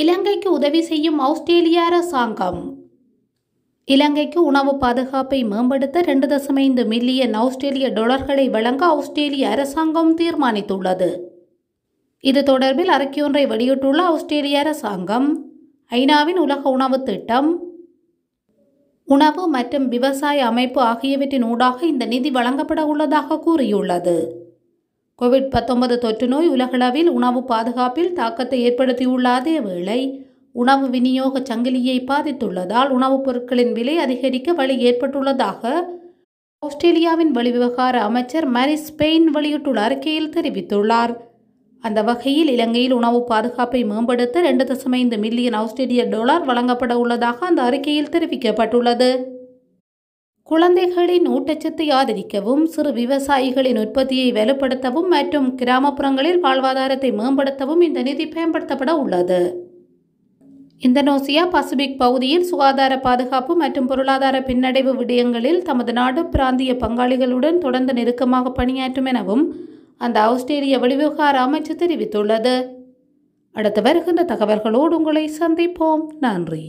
இலங்கைக்கு உதவி செய்யும் ஆஸ்திரேலிய அரசாங்கம் இலங்கைக்கு உணவு பாதுகாப்பை மேம்படுத்த ரெண்டு தசம் ஐந்து மில்லியன் ஆஸ்திரேலிய டொலர்களை வழங்க ஆஸ்திரேலிய அரசாங்கம் தீர்மானித்துள்ளது இது தொடர்பில் அறிக்கையொன்றை வெளியிட்டுள்ள ஆஸ்திரேலிய அரசாங்கம் ஐநாவின் உலக உணவு திட்டம் உணவு மற்றும் விவசாய அமைப்பு ஆகியவற்றின் ஊடாக இந்த நிதி வழங்கப்பட உள்ளதாக கூறியுள்ளது கோவிட் பத்தொன்பது தொற்றுநோய் உலகளவில் உணவு பாதுகாப்பில் தாக்கத்தை ஏற்படுத்தியுள்ள அதே வேளை உணவு விநியோக சங்கிலியை பாதித்துள்ளதால் உணவுப் பொருட்களின் விலை அதிகரிக்க வழி ஏற்பட்டுள்ளதாக ஆஸ்திரேலியாவின் வெளிவிவகார அமைச்சர் மரிஸ் ஸ்பெயின் வெளியிட்டுள்ள அறிக்கையில் தெரிவித்துள்ளார் அந்த வகையில் இலங்கையில் உணவு பாதுகாப்பை மேம்படுத்த ரெண்டு தசமைந்து மில்லியன் ஆஸ்திரேலிய டாலர் வழங்கப்பட உள்ளதாக அந்த அறிக்கையில் தெரிவிக்கப்பட்டுள்ளது குழந்தைகளின் ஊட்டச்சத்தை ஆதரிக்கவும் சிறு விவசாயிகளின் உற்பத்தியை வலுப்படுத்தவும் மற்றும் கிராமப்புறங்களில் வாழ்வாதாரத்தை மேம்படுத்தவும் இந்த நிதி பயன்படுத்தப்பட உள்ளது இந்தோனேசியா பசிபிக் பகுதியில் சுகாதார பாதுகாப்பு மற்றும் பொருளாதார பின்னடைவு விடயங்களில் தமது நாடு பிராந்திய பங்காளிகளுடன் தொடர்ந்து நெருக்கமாக பணியாற்றும் எனவும் அந்த ஆஸ்திரேலிய வெளிவிவகார அமைச்சு தெரிவித்துள்ளது அடுத்து வருகின்ற தகவல்களோடு உங்களை சந்திப்போம் நன்றி